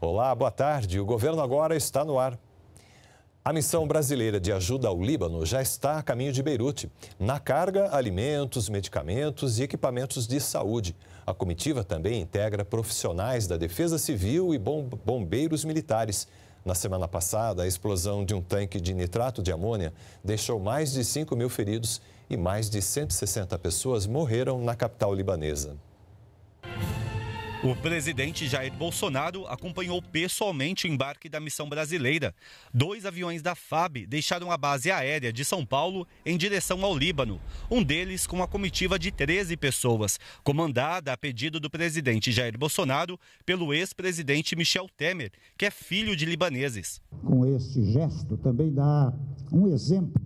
Olá, boa tarde. O governo agora está no ar. A missão brasileira de ajuda ao Líbano já está a caminho de Beirute. Na carga, alimentos, medicamentos e equipamentos de saúde. A comitiva também integra profissionais da Defesa Civil e bombeiros militares. Na semana passada, a explosão de um tanque de nitrato de amônia deixou mais de 5 mil feridos e mais de 160 pessoas morreram na capital libanesa. O presidente Jair Bolsonaro acompanhou pessoalmente o embarque da missão brasileira. Dois aviões da FAB deixaram a base aérea de São Paulo em direção ao Líbano, um deles com a comitiva de 13 pessoas, comandada a pedido do presidente Jair Bolsonaro pelo ex-presidente Michel Temer, que é filho de libaneses. Com este gesto também dá um exemplo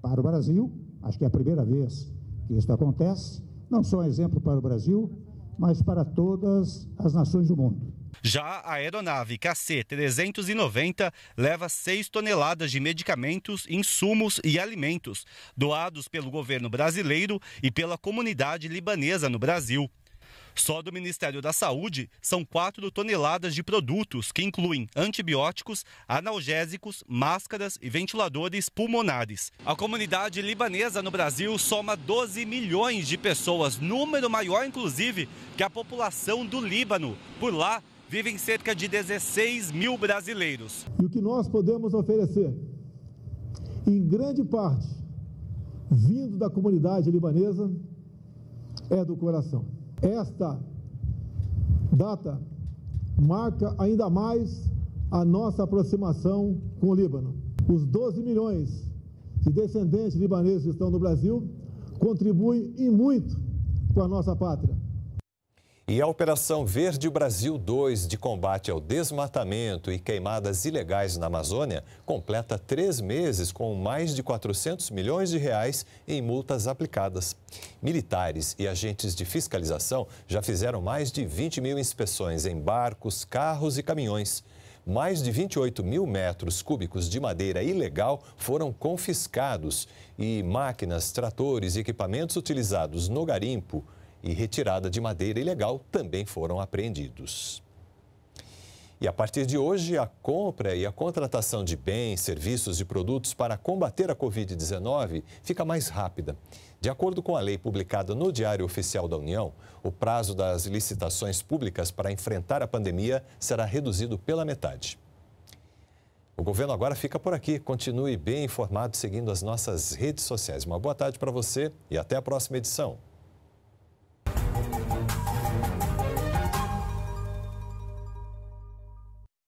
para o Brasil, acho que é a primeira vez que isso acontece, não só um exemplo para o Brasil, mas para todas as nações do mundo. Já a aeronave KC-390 leva 6 toneladas de medicamentos, insumos e alimentos, doados pelo governo brasileiro e pela comunidade libanesa no Brasil. Só do Ministério da Saúde são 4 toneladas de produtos, que incluem antibióticos, analgésicos, máscaras e ventiladores pulmonares. A comunidade libanesa no Brasil soma 12 milhões de pessoas, número maior, inclusive, que a população do Líbano. Por lá, vivem cerca de 16 mil brasileiros. E o que nós podemos oferecer, em grande parte, vindo da comunidade libanesa, é do coração. Esta data marca ainda mais a nossa aproximação com o Líbano. Os 12 milhões de descendentes libaneses que estão no Brasil contribuem e muito com a nossa pátria. E a Operação Verde Brasil 2 de combate ao desmatamento e queimadas ilegais na Amazônia completa três meses com mais de 400 milhões de reais em multas aplicadas. Militares e agentes de fiscalização já fizeram mais de 20 mil inspeções em barcos, carros e caminhões. Mais de 28 mil metros cúbicos de madeira ilegal foram confiscados e máquinas, tratores e equipamentos utilizados no garimpo e retirada de madeira ilegal também foram apreendidos. E a partir de hoje, a compra e a contratação de bens, serviços e produtos para combater a Covid-19 fica mais rápida. De acordo com a lei publicada no Diário Oficial da União, o prazo das licitações públicas para enfrentar a pandemia será reduzido pela metade. O governo agora fica por aqui. Continue bem informado seguindo as nossas redes sociais. Uma boa tarde para você e até a próxima edição.